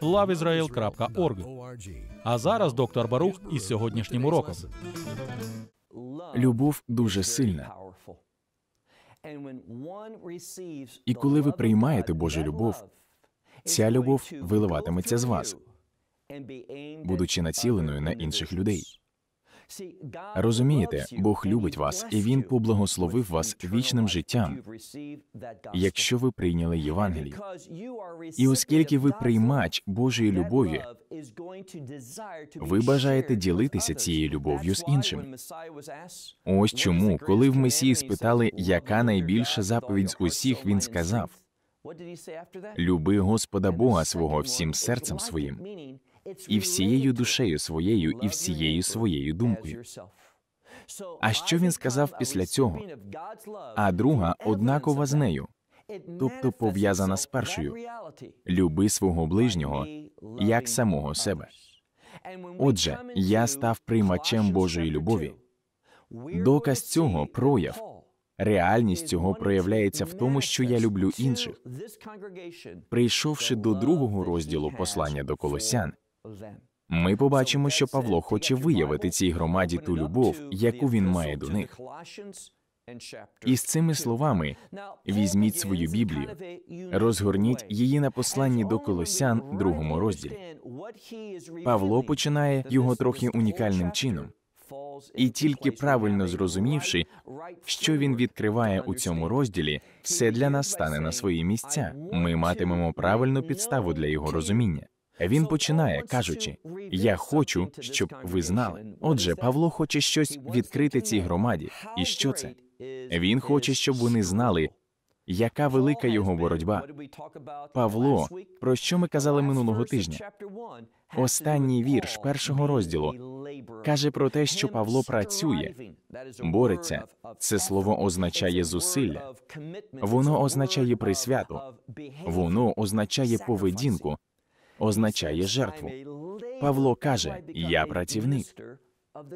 loveisrael.org. А зараз доктор Барух із сьогоднішнім уроком. Любов дуже сильна. І коли ви приймаєте Божу любов, ця любов виливатиметься з вас, будучи націленою на інших людей. Розумієте, Бог любить вас, і Він поблагословив вас вічним життям, якщо ви прийняли Євангеліє. І оскільки ви приймач Божої любові, ви бажаєте ділитися цією любов'ю з іншим. Ось чому, коли в Месії спитали, яка найбільша заповідь з усіх, він сказав: люби Господа Бога свого всім серцем своїм і всією душею своєю, і всією своєю думкою. А що він сказав після цього? А друга однакова з нею, тобто пов'язана з першою. Люби свого ближнього як самого себе. Отже, я став приймачем Божої любові. Доказ цього прояв. Реальність цього проявляється в тому, що я люблю інших. Прийшовши до другого розділу послання до колосян. Ми побачимо, що Павло хоче виявити цій громаді ту любов, яку він має до них. І з цими словами візьміть свою Біблію, розгорніть її на посланні до Колосян, другому розділі. Павло починає його трохи унікальним чином, і тільки правильно зрозумівши, що він відкриває у цьому розділі, все для нас стане на свої місця. Ми матимемо правильну підставу для його розуміння. Він починає кажучи: Я хочу, щоб ви знали. Отже, Павло хоче щось відкрити цій громаді. І що це? Він хоче, щоб вони знали, яка велика його боротьба. Павло, про що ми казали минулого тижня? Останній вірш першого розділу каже про те, що Павло працює, бореться. Це слово означає зусилля, воно означає присвяту, воно означає поведінку, означає жертву. Павло каже: Я працівник.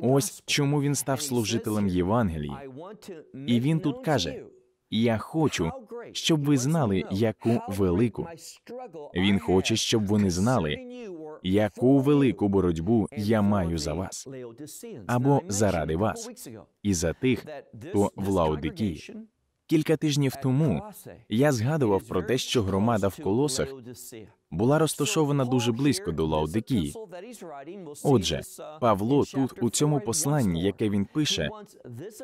Ось чому він став служителем Євангелії. І він тут каже: Я хочу, щоб ви знали, яку велику він хоче, щоб вони знали, яку велику боротьбу я маю за вас або заради вас і за тих, хто в Лаодикії. Кілька тижнів тому я згадував про те, що громада в колосах була розташована дуже близько до Лаодикії. Отже, Павло, тут у цьому посланні, яке він пише,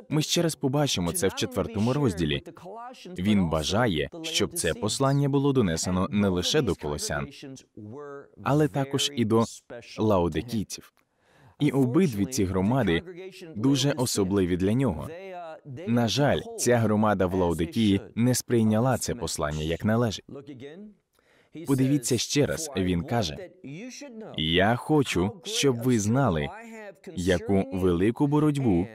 ми ще раз побачимо це в четвертому розділі. Він бажає, щоб це послання було донесено не лише до колосян, але також і до лаодикійців. І обидві ці громади дуже особливі для нього. На жаль, ця громада в Лаудикії не сприйняла це послання як належить. Подивіться ще раз, він каже: Я хочу, щоб ви знали, яку велику боротьбу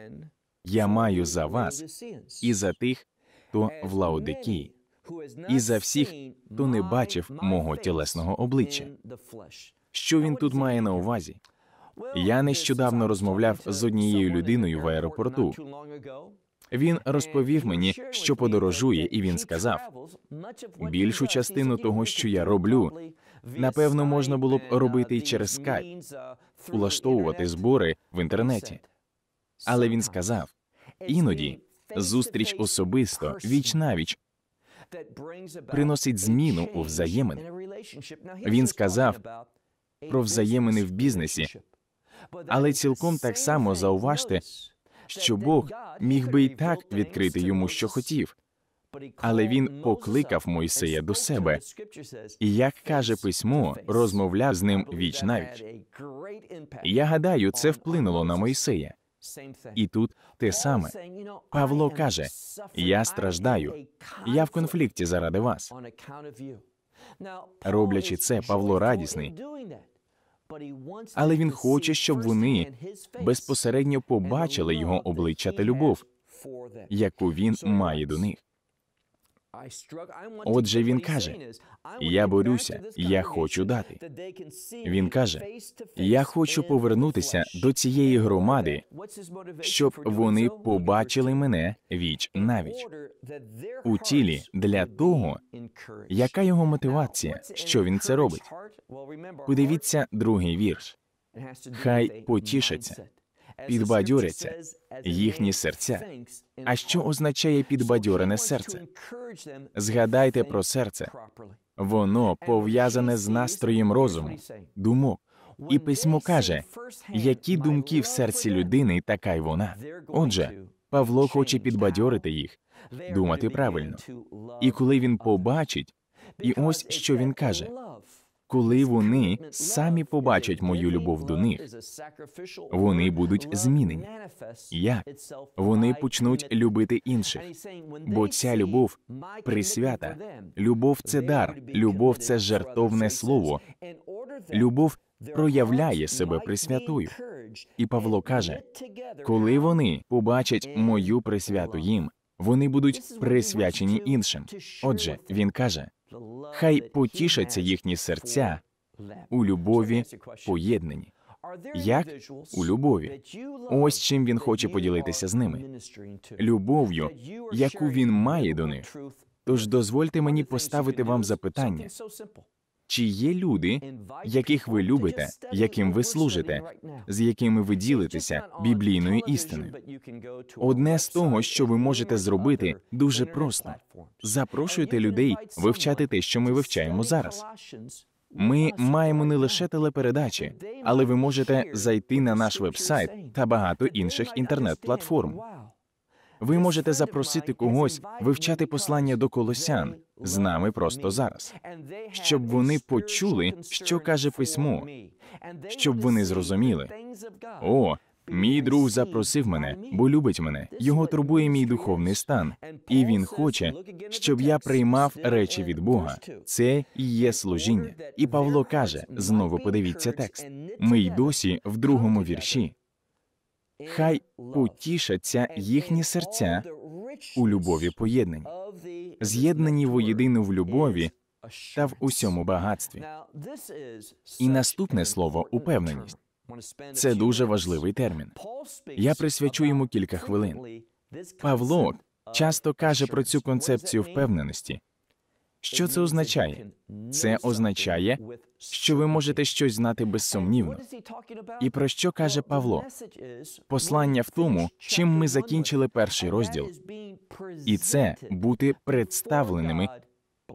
я маю за вас і за тих, хто в Лаудикії, і за всіх, хто не бачив мого тілесного обличчя. Що він тут має на увазі? Я нещодавно розмовляв з однією людиною в аеропорту. Він розповів мені, що подорожує, і він сказав: більшу частину того, що я роблю, напевно, можна було б робити і через скайп, улаштовувати збори в інтернеті. Але він сказав іноді зустріч особисто віч навіч приносить зміну у взаємини. Він сказав про взаємини в бізнесі але цілком так само зауважте, що Бог міг би і так відкрити йому, що хотів, але він покликав Мойсея до себе і, як каже письмо, розмовляв з ним віч навіч. Я гадаю, це вплинуло на Мойсея. І тут те саме Павло каже: Я страждаю, я в конфлікті заради вас. Роблячи це, Павло радісний але він хоче, щоб вони безпосередньо побачили його обличчя та любов, яку він має до них. Отже, він каже: Я борюся, я хочу дати. Він каже: Я хочу повернутися до цієї громади, щоб вони побачили мене віч навіч у тілі для того, яка його мотивація, що він це робить. Подивіться другий вірш. Хай потішаться підбадьоряться їхні серця. А що означає підбадьорене серце? Згадайте про серце. Воно пов'язане з настроєм розуму, думок. І письмо каже, які думки в серці людини, така й вона. Отже, Павло хоче підбадьорити їх, думати правильно. І коли він побачить, і ось що він каже: коли вони самі побачать мою любов до них, вони будуть змінені. Як? Вони почнуть любити інших. Бо ця любов присвята. Любов це дар, любов це жертовне слово. Любов проявляє себе присвятою. І Павло каже: коли вони побачать мою присвяту їм, вони будуть присвячені іншим. Отже, він каже. Хай потішаться їхні серця у любові поєднані. Як у любові, ось чим він хоче поділитися з ними. любов'ю, яку він має до них. Тож дозвольте мені поставити вам запитання. Чи є люди, яких ви любите, яким ви служите, з якими ви ділитеся біблійною істиною? Одне з того, що ви можете зробити, дуже просто запрошуйте людей вивчати те, що ми вивчаємо зараз. Ми маємо не лише телепередачі, але ви можете зайти на наш вебсайт та багато інших інтернет-платформ. Ви можете запросити когось вивчати послання до колосян з нами просто зараз, щоб вони почули, що каже письмо, щоб вони зрозуміли. О, мій друг запросив мене, бо любить мене. Його турбує мій духовний стан, і він хоче, щоб я приймав речі від Бога. Це і є служіння. І Павло каже: знову подивіться текст. Ми й досі в другому вірші. Хай утішаться їхні серця у любові поєднань з'єднані воєдину в любові та в усьому багатстві. І наступне слово упевненість. Це дуже важливий термін. Я присвячу йому кілька хвилин. Павло часто каже про цю концепцію впевненості. Що це означає? Це означає, що ви можете щось знати безсумнівно. І про що каже Павло? Послання в тому, чим ми закінчили перший розділ, і це бути представленими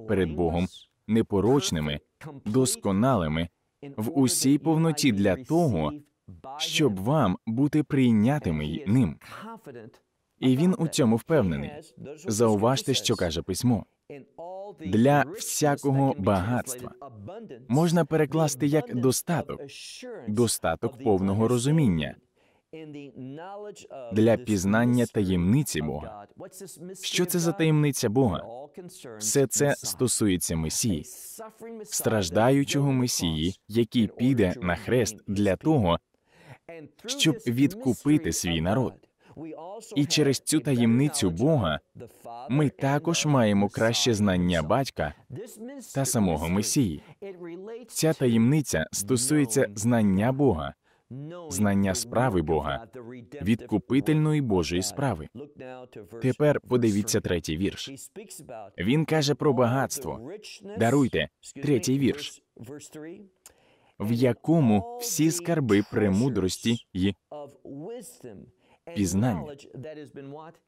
перед Богом, непорочними, досконалими в усій повноті для того, щоб вам бути прийнятими ним. І він у цьому впевнений. Зауважте, що каже письмо для всякого багатства можна перекласти як достаток, достаток повного розуміння для пізнання таємниці Бога. Що це за таємниця Бога? Все це стосується Месії, страждаючого Месії, який піде на хрест для того, щоб відкупити свій народ. І через цю таємницю Бога ми також маємо краще знання батька та самого Месії. Ця таємниця стосується знання Бога, знання справи Бога, відкупительної Божої справи. Тепер подивіться третій вірш. Він каже про багатство. Даруйте третій вірш. В якому всі скарби премудрості й пізнання,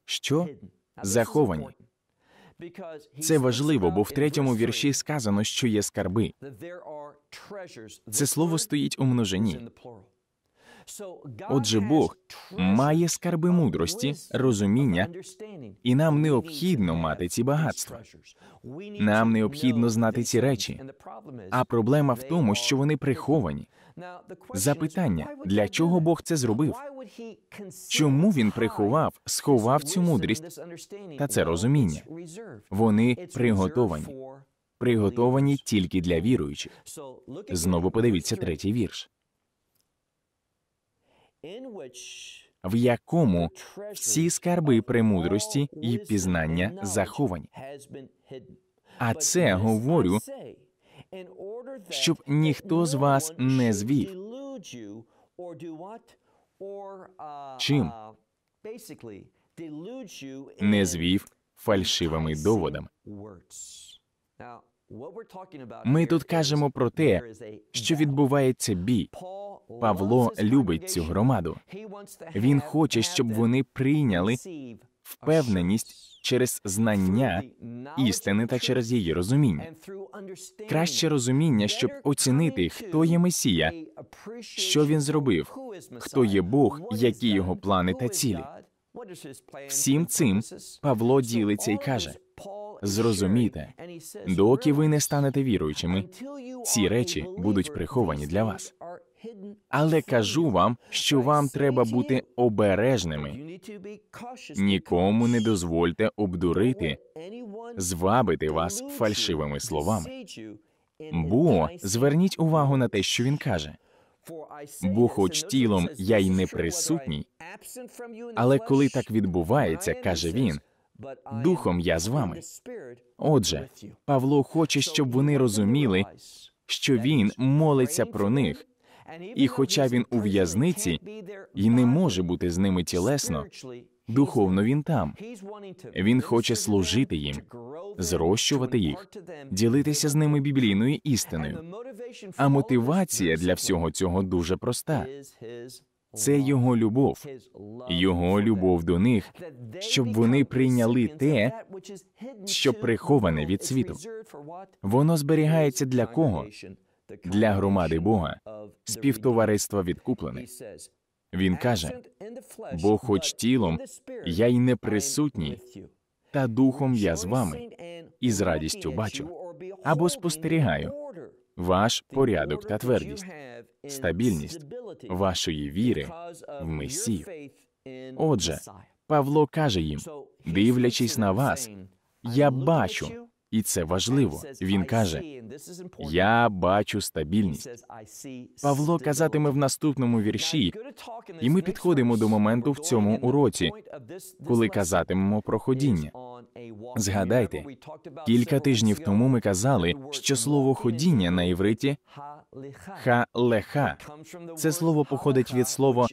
що заховані. Це важливо, бо в третьому вірші сказано, що є скарби. Це слово стоїть у множині. Отже, Бог має скарби мудрості, розуміння, і нам необхідно мати ці багатства. Нам необхідно знати ці речі. А проблема в тому, що вони приховані. Запитання, для чого Бог це зробив? Чому він приховав, сховав цю мудрість та це розуміння? Вони приготовані, приготовані тільки для віруючих. Знову подивіться третій вірш в якому всі скарби премудрості і пізнання заховані. А це говорю, щоб ніхто з вас не звів. Uh, Чим? Uh, не звів фальшивими доводами. Ми тут кажемо про те, що відбувається бій. Павло любить цю громаду. Він хоче, щоб вони прийняли впевненість через знання істини та через її розуміння. Краще розуміння, щоб оцінити, хто є Месія, що він зробив, хто є Бог, які його плани та цілі. Всім цим Павло ділиться і каже. Зрозумійте, доки ви не станете віруючими, ці речі будуть приховані для вас. Але кажу вам, що вам треба бути обережними. Нікому не дозвольте обдурити, звабити вас фальшивими словами. Бо зверніть увагу на те, що він каже. Бо, хоч тілом я й не присутній, але коли так відбувається, каже він, Духом я з вами. Отже, Павло хоче, щоб вони розуміли, що він молиться про них, і, хоча він у в'язниці і не може бути з ними тілесно, духовно він там. Він хоче служити їм, зрощувати їх, ділитися з ними біблійною істиною. А мотивація для всього цього дуже проста. Це його любов, його любов до них, щоб вони прийняли те, що приховане від світу. Воно зберігається для кого? Для громади Бога, співтовариства відкуплених. Він каже: бо, хоч тілом, я й не присутній, та духом я з вами і з радістю бачу або спостерігаю ваш порядок та твердість, стабільність вашої віри в Месію. Отже, Павло каже їм: дивлячись на вас, я бачу, і це важливо. Він каже: Я бачу стабільність. Павло казатиме в наступному вірші, і ми підходимо до моменту в цьому уроці, коли казатимемо про ходіння. Згадайте, кілька тижнів тому ми казали, що слово ходіння на івриті «ха-леха» – Це слово походить від слова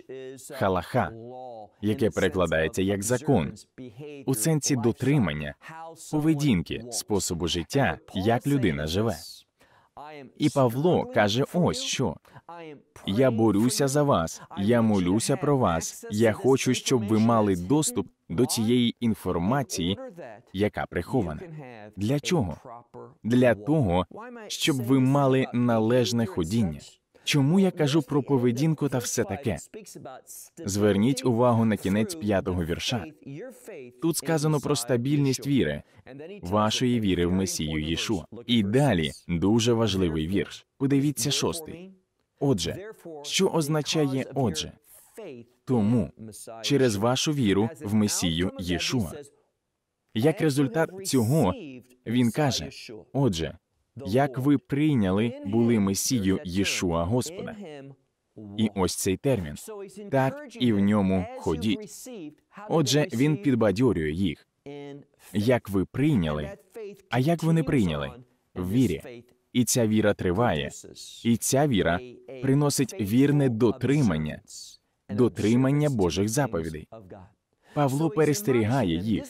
халаха, яке перекладається як закон, у сенсі дотримання, поведінки, способу життя, як людина живе. І Павло каже: ось що я борюся за вас, я молюся про вас. Я хочу, щоб ви мали доступ до цієї інформації, яка прихована. Для чого? Для того, щоб ви мали належне ходіння. Чому я кажу про поведінку та все таке? Зверніть увагу на кінець п'ятого вірша. Тут сказано про стабільність віри, вашої віри в Месію Єшуа. І далі дуже важливий вірш. Подивіться шостий. Отже, що означає, отже, тому через вашу віру в Месію Єшуа. Як результат цього він каже: отже, як ви прийняли були Месію Єшуа Господа. І ось цей термін так і в ньому ходіть. Отже, він підбадьорює їх. Як ви прийняли, а як вони прийняли в вірі, і ця віра триває, і ця віра приносить вірне дотримання дотримання Божих заповідей. Павло перестерігає їх.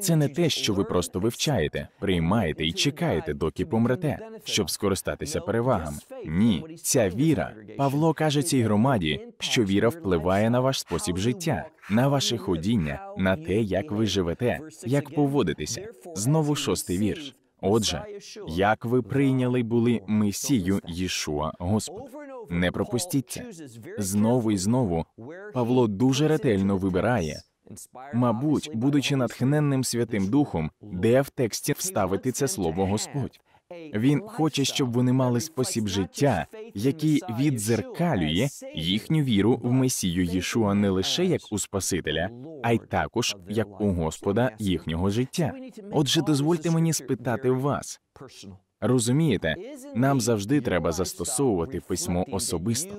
Це не те, що ви просто вивчаєте, приймаєте і чекаєте, доки помрете, щоб скористатися перевагами. Ні, ця віра. Павло каже цій громаді, що віра впливає на ваш спосіб життя, на ваше ходіння, на те, як ви живете, як поводитеся. Знову шостий вірш. Отже, як ви прийняли були Месію Єшуа Господа. Не пропустіться. знову і знову. Павло дуже ретельно вибирає. Мабуть, будучи натхненним святим духом, де в тексті вставити це слово Господь. Він хоче, щоб вони мали спосіб життя, який віддзеркалює їхню віру в Месію Єшуа не лише як у Спасителя, а й також як у Господа їхнього життя. Отже, дозвольте мені спитати вас Розумієте, нам завжди треба застосовувати письмо особисто.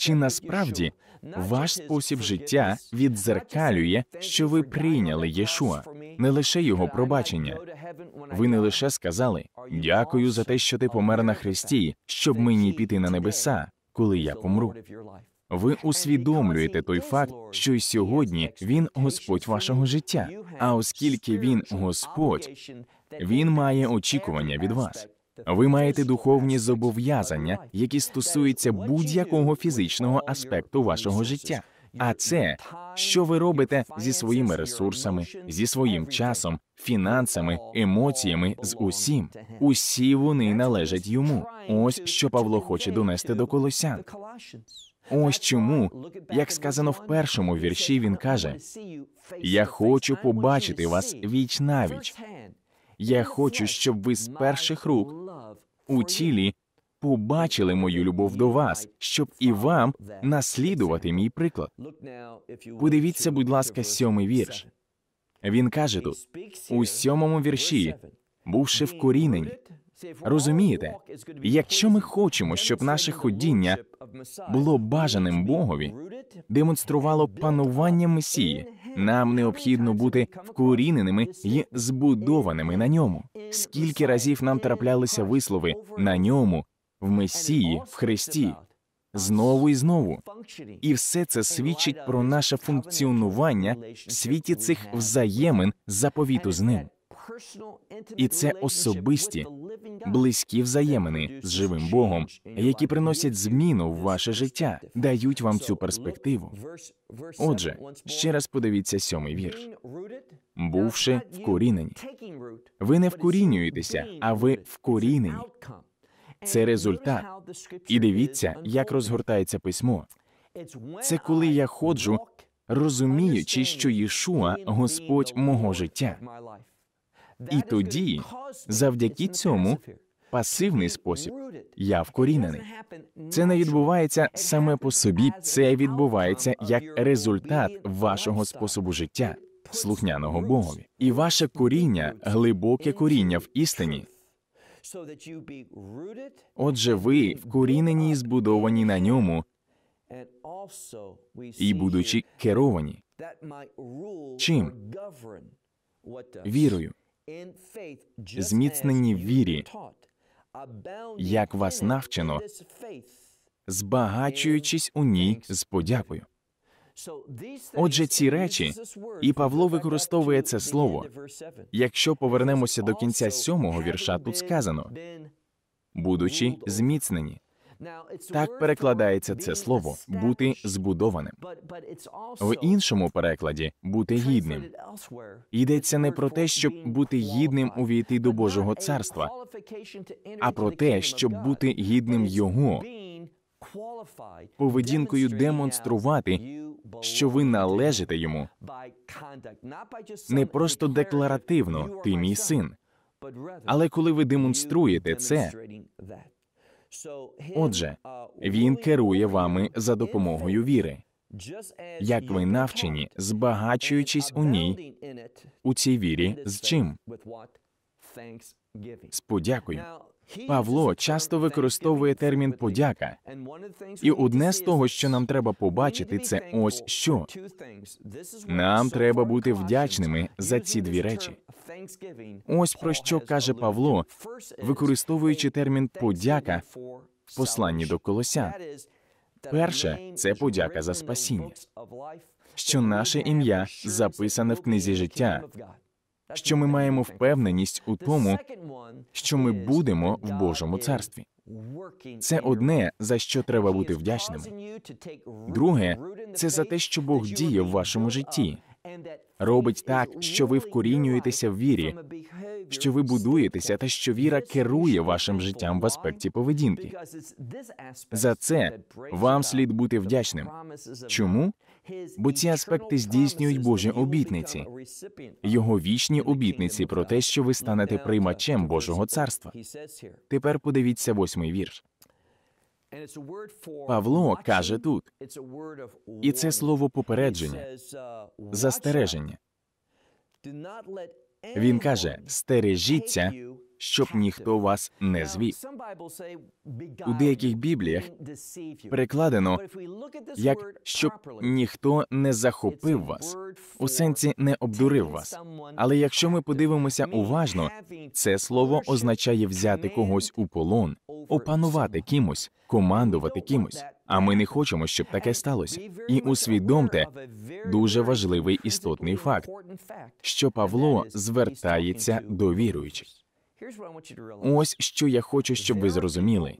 Чи насправді ваш спосіб життя відзеркалює, що ви прийняли Єшуа, не лише його пробачення? Ви не лише сказали дякую за те, що ти помер на Христі, щоб мені піти на небеса, коли я помру. Ви усвідомлюєте той факт, що й сьогодні він Господь вашого життя. А оскільки він Господь, він має очікування від вас. Ви маєте духовні зобов'язання, які стосуються будь-якого фізичного аспекту вашого життя. А це що ви робите зі своїми ресурсами, зі своїм часом, фінансами, емоціями, з усім. Усі вони належать йому. Ось що Павло хоче донести до колосян. Ось чому, як сказано в першому вірші, він каже: Я хочу побачити вас віч навіч. Я хочу, щоб ви з перших рук у тілі побачили мою любов до вас, щоб і вам наслідувати мій приклад. Подивіться, будь ласка, сьомий вірш. Він каже тут у сьомому вірші, бувши вкорінені. Розумієте, якщо ми хочемо, щоб наше ходіння було бажаним Богові, демонструвало панування Месії, нам необхідно бути вкоріненими і збудованими на ньому. Скільки разів нам траплялися вислови на ньому, в Месії, в Христі, знову і знову. І все це свідчить про наше функціонування в світі цих взаємин заповіту з ним. І це особисті близькі взаємини з живим Богом, які приносять зміну в ваше життя, дають вам цю перспективу. Отже, ще раз подивіться сьомий вірш. Бувши вкорінені. Ви не вкорінюєтеся, а ви вкорінені. Це результат. І дивіться, як розгортається письмо. Це коли я ходжу, розуміючи, що Ішуа Господь мого життя. І тоді, завдяки цьому, пасивний спосіб я вкорінений. Це не відбувається саме по собі, це відбувається як результат вашого способу життя, слухняного Богові, і ваше коріння, глибоке коріння в істині. Отже, ви вкорінені і збудовані на ньому і будучи керовані. Чим? Вірою зміцнені в вірі, як вас навчено, збагачуючись у ній з подякою. Отже, ці речі і Павло використовує це слово. Якщо повернемося до кінця сьомого вірша, тут сказано будучи зміцнені. Так перекладається це слово бути збудованим. В іншому перекладі бути гідним. Йдеться не про те, щоб бути гідним увійти до Божого царства, а про те, щоб бути гідним його поведінкою демонструвати, що ви належите йому. Не просто декларативно ти мій син, але коли ви демонструєте це, Отже, uh, він керує вами за допомогою віри, як ви навчені, збагачуючись у ній у цій вірі з чим? З подякою. Павло часто використовує термін подяка, і одне з того, що нам треба побачити, це ось що Нам треба бути вдячними за ці дві речі. Ось про що каже Павло, використовуючи термін подяка в посланні до колося. Перше це подяка за спасіння, що наше ім'я записане в книзі життя що ми маємо впевненість у тому, що ми будемо в Божому царстві. Це одне за що треба бути вдячним. Друге, це за те, що Бог діє в вашому житті. Робить так, що ви вкорінюєтеся в вірі, що ви будуєтеся, та що віра керує вашим життям в аспекті поведінки. За це вам слід бути вдячним. Чому? бо ці аспекти здійснюють Божі обітниці, його вічні обітниці про те, що ви станете приймачем Божого царства. Тепер подивіться восьмий вірш. Павло каже тут, і це слово попередження, застереження. Він каже: стережіться, щоб ніхто вас не звів. У деяких бібліях перекладено як щоб ніхто не захопив вас, у сенсі не обдурив вас. Але якщо ми подивимося уважно, це слово означає взяти когось у полон, опанувати кимось, командувати кимось. А ми не хочемо, щоб таке сталося. І усвідомте дуже важливий істотний факт, що Павло звертається до віруючих. Ось що я хочу, щоб ви зрозуміли.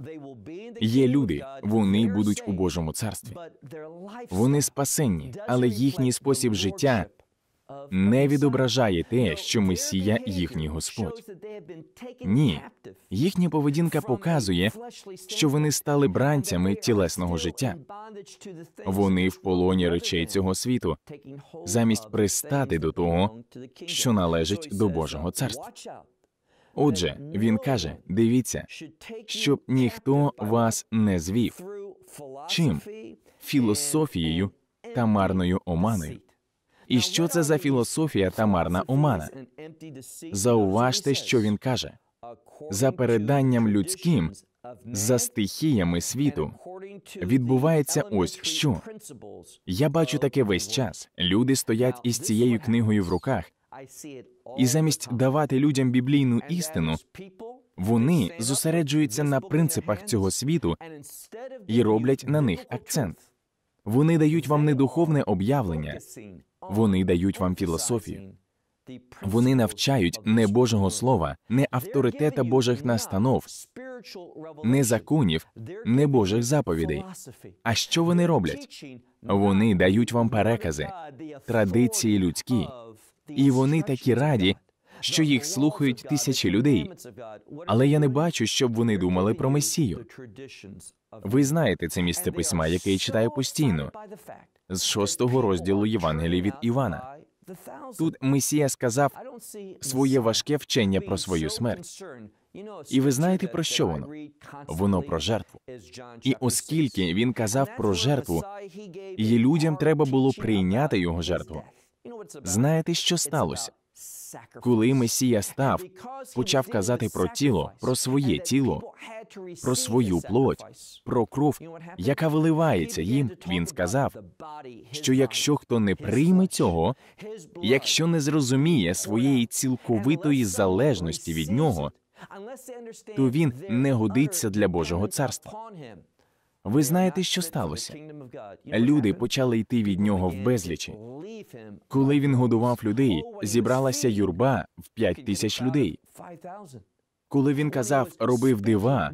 Є люди, вони будуть у Божому царстві. Вони спасенні, але їхній спосіб життя не відображає те, що месія їхній Господь. Ні, їхня поведінка показує, що вони стали бранцями тілесного життя. Вони в полоні речей цього світу, замість пристати до того, що належить до Божого царства. Отже, він каже: дивіться, щоб ніхто вас не звів. Чим? філософією та марною оманою. І що це за філософія та марна омана? Зауважте, що він каже за переданням людським, за стихіями світу. Відбувається ось що. Я бачу таке весь час. Люди стоять із цією книгою в руках і замість давати людям біблійну істину, вони зосереджуються на принципах цього світу і роблять на них акцент. Вони дають вам не духовне об'явлення, вони дають вам філософію. Вони навчають не Божого слова, не авторитета Божих настанов, не законів, не Божих заповідей. А що вони роблять? Вони дають вам перекази, традиції людські, і вони такі раді, що їх слухають тисячі людей. Але я не бачу, щоб вони думали про месію. Ви знаєте це місце письма, яке я читаю постійно. з шостого розділу Євангелії від Івана. Тут месія сказав своє важке вчення про свою смерть. І ви знаєте про що воно? Воно про жертву. І оскільки він казав про жертву, і людям треба було прийняти його жертву. Знаєте, що сталося? Коли Месія став, почав казати про тіло, про своє тіло, про свою плоть, про кров, яка виливається їм, він сказав, що якщо хто не прийме цього, якщо не зрозуміє своєї цілковитої залежності від нього, то він не годиться для Божого царства. Ви знаєте, що сталося? Люди почали йти від нього в безлічі. Коли він годував людей, зібралася юрба в п'ять тисяч людей. Коли він казав, робив дива,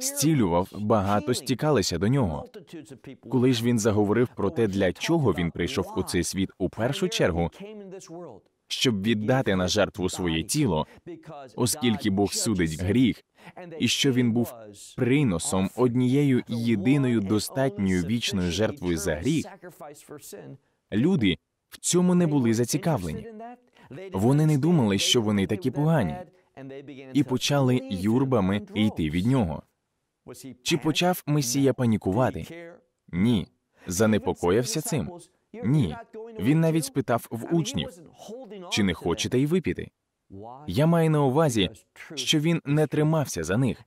зцілював, багато стікалися до нього. Коли ж він заговорив про те, для чого він прийшов у цей світ у першу чергу, щоб віддати на жертву своє тіло, оскільки Бог судить гріх, і що він був приносом однією єдиною достатньою вічною жертвою за гріх. Люди в цьому не були зацікавлені. Вони не думали, що вони такі погані, і почали юрбами йти від нього. Чи почав Месія панікувати? Ні, занепокоївся цим. Ні, він навіть спитав в учнів, чи не хочете й випіти. Я маю на увазі, що він не тримався за них.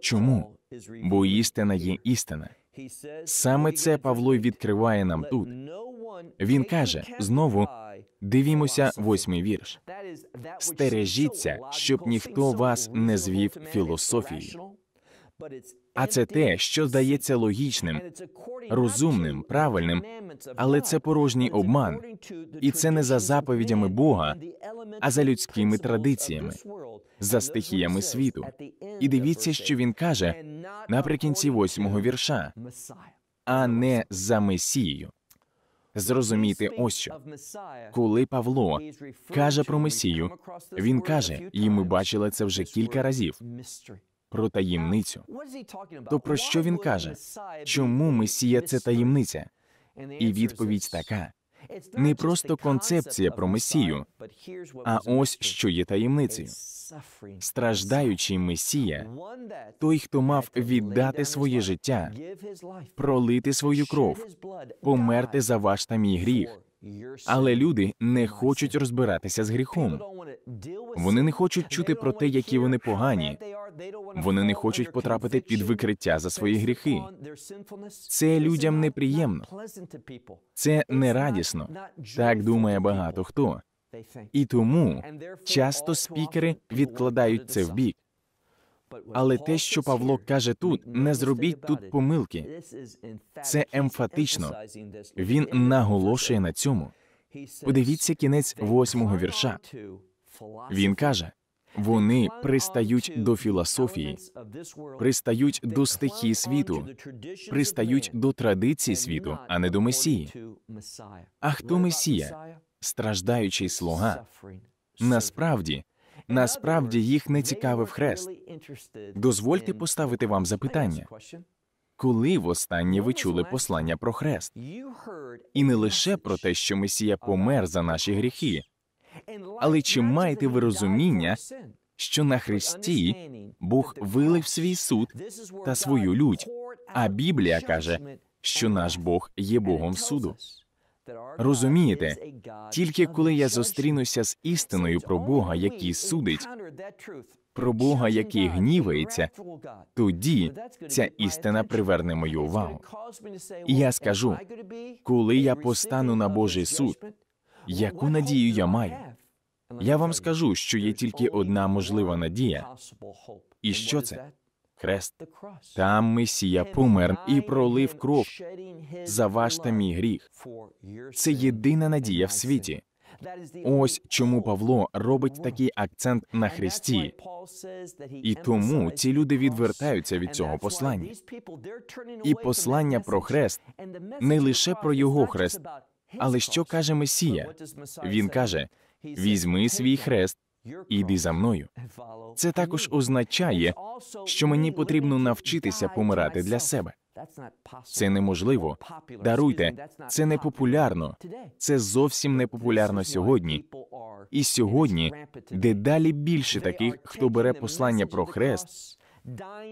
Чому? Бо істина є істина. Саме це Павло відкриває нам тут. Він каже знову дивімося, восьмий вірш. Стережіться, щоб ніхто вас не звів філософією а це те, що здається логічним, розумним, правильним, але це порожній обман, і це не за заповідями Бога, а за людськими традиціями, за стихіями світу. І дивіться, що він каже наприкінці восьмого вірша, а не за Месією. Зрозумійте ось що. Коли Павло каже про Месію, він каже, і ми бачили це вже кілька разів про таємницю. То про що він каже? Чому месія це таємниця? І відповідь така: не просто концепція про месію, а ось що є таємницею. Страждаючий месія, той, хто мав віддати своє життя, пролити свою кров, померти за ваш та мій гріх. Але люди не хочуть розбиратися з гріхом. Вони не хочуть чути про те, які вони погані, вони не хочуть потрапити під викриття за свої гріхи. Це людям неприємно. Це не радісно. Так думає багато хто. І тому часто спікери відкладають це в бік. Але те, що Павло каже тут, не зробіть тут помилки. Це емфатично. Він наголошує на цьому. Подивіться кінець восьмого вірша. Він каже. Вони пристають до філософії, пристають до стихії світу, пристають до традиції світу, а не до Месії. А хто Месія? Страждаючий слуга. Насправді, насправді їх не цікавив хрест. Дозвольте поставити вам запитання. Коли востаннє ви чули послання про хрест? І не лише про те, що Месія помер за наші гріхи. Але чи маєте ви розуміння, що на Христі Бог вилив свій суд та свою лють? А Біблія каже, що наш Бог є Богом суду. Розумієте, тільки коли я зустрінуся з істиною про Бога, який судить, про Бога, який гнівається, тоді ця істина приверне мою увагу. І я скажу, коли я постану на Божий суд, Яку надію я маю? Я вам скажу, що є тільки одна можлива надія. І що це? Хрест. Там Месія помер і пролив кров за ваш та мій гріх. Це єдина надія в світі. Ось чому Павло робить такий акцент на Христі. І тому ці люди відвертаються від цього послання. І послання про хрест не лише про його хрест, але що каже Месія? Він каже: візьми свій хрест і йди за мною. Це також означає, що мені потрібно навчитися помирати для себе. Це неможливо. Даруйте, це не популярно. Це зовсім не популярно сьогодні. І сьогодні дедалі більше таких, хто бере послання про хрест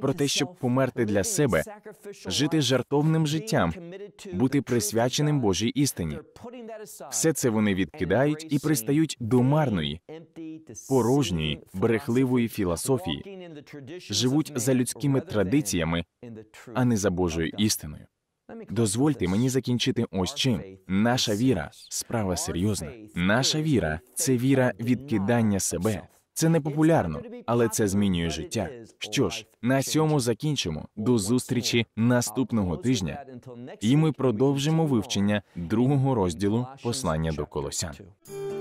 про те, щоб померти для себе, жити жартовним життям, бути присвяченим Божій істині. Все це вони відкидають і пристають до марної, порожньої, брехливої філософії, живуть за людськими традиціями, а не за Божою істиною. Дозвольте мені закінчити ось чим. Наша віра справа серйозна. Наша віра це віра відкидання себе. Це не популярно, але це змінює життя. Що ж, на цьому закінчимо до зустрічі наступного тижня. І ми продовжимо вивчення другого розділу послання до колосян.